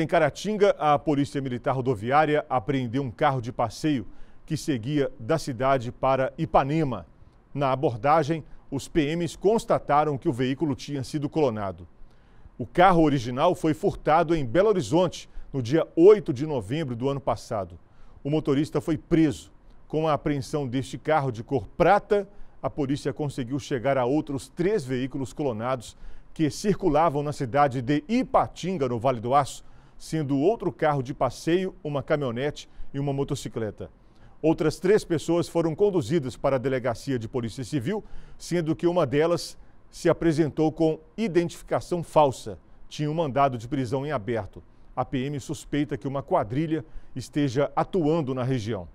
Em Caratinga, a Polícia Militar Rodoviária apreendeu um carro de passeio que seguia da cidade para Ipanema. Na abordagem, os PMs constataram que o veículo tinha sido clonado. O carro original foi furtado em Belo Horizonte no dia 8 de novembro do ano passado. O motorista foi preso. Com a apreensão deste carro de cor prata, a polícia conseguiu chegar a outros três veículos clonados que circulavam na cidade de Ipatinga, no Vale do Aço sendo outro carro de passeio, uma caminhonete e uma motocicleta. Outras três pessoas foram conduzidas para a delegacia de polícia civil, sendo que uma delas se apresentou com identificação falsa. Tinha um mandado de prisão em aberto. A PM suspeita que uma quadrilha esteja atuando na região.